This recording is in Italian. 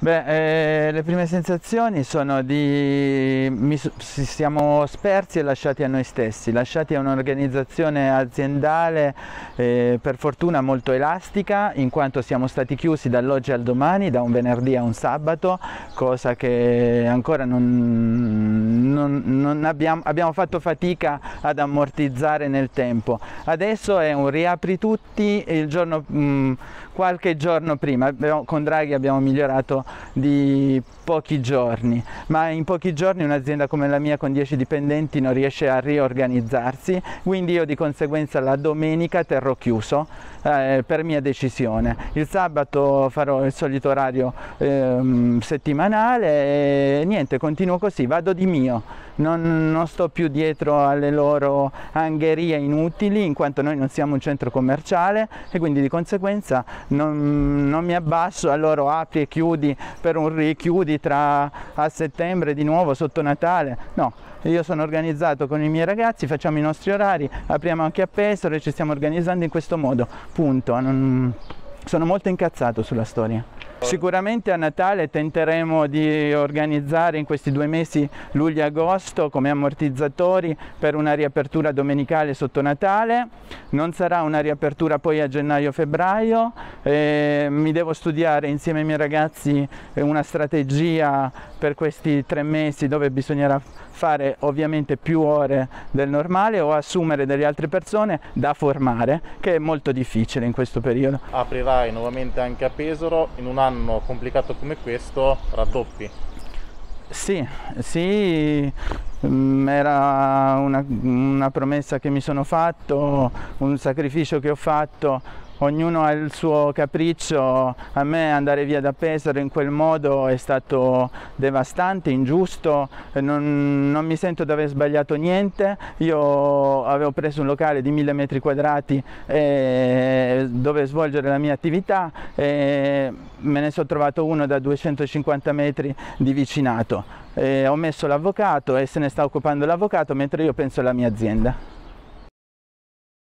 Beh, eh, le prime sensazioni sono di... Mi, siamo spersi e lasciati a noi stessi, lasciati a un'organizzazione aziendale eh, per fortuna molto elastica in quanto siamo stati chiusi dall'oggi al domani, da un venerdì a un sabato, cosa che ancora non, non, non abbiamo, abbiamo fatto fatica ad ammortizzare nel tempo. Adesso è un riapri tutti il giorno, mh, mm, qualche giorno prima, abbiamo, con Draghi abbiamo migliorato di pochi giorni, ma in pochi giorni un'azienda come la mia con 10 dipendenti non riesce a riorganizzarsi, quindi io di conseguenza la domenica terrò chiuso eh, per mia decisione. Il sabato farò il solito orario eh, settimanale e niente, continuo così, vado di mio non, non, sto più dietro alle loro angherie inutili in quanto noi non siamo un centro commerciale e quindi di conseguenza non, non mi abbasso a loro apri e chiudi per un richiudi tra a settembre di nuovo sotto Natale no io sono organizzato con i miei ragazzi facciamo i nostri orari apriamo anche a Pesaro e ci stiamo organizzando in questo modo punto non, sono molto incazzato sulla storia Sicuramente a Natale tenteremo di organizzare in questi due mesi luglio e agosto come ammortizzatori per una riapertura domenicale sotto Natale, non sarà una riapertura poi a gennaio-febbraio, eh, mi devo studiare insieme ai miei ragazzi eh, una strategia per questi tre mesi dove bisognerà fare ovviamente più ore del normale o assumere delle altre persone da formare, che è molto difficile in questo periodo. Aprirai nuovamente anche a Pesaro in un altro anno complicato come questo raddoppi. Sì, sì, mm, era una, una, promessa che mi sono fatto, un sacrificio che ho fatto, ognuno ha il suo capriccio, a me andare via da Pesaro in quel modo è stato devastante, ingiusto, non, non mi sento di aver sbagliato niente, io avevo preso un locale di mille metri quadrati e dove svolgere la mia attività e me ne sono trovato uno da 250 metri di vicinato. E ho messo l'avvocato e se ne sta occupando l'avvocato mentre io penso alla mia azienda.